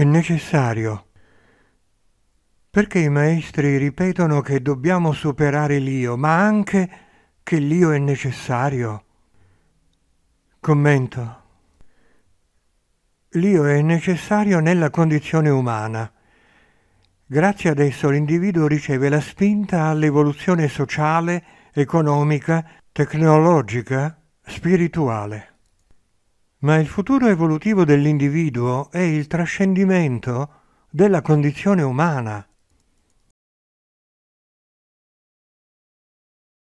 è necessario. Perché i maestri ripetono che dobbiamo superare l'io, ma anche che l'io è necessario? Commento. L'io è necessario nella condizione umana. Grazie ad esso l'individuo riceve la spinta all'evoluzione sociale, economica, tecnologica, spirituale. Ma il futuro evolutivo dell'individuo è il trascendimento della condizione umana